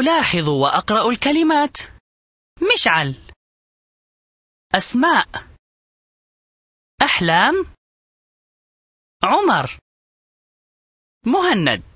ألاحظ وأقرأ الكلمات مشعل أسماء أحلام عمر مهند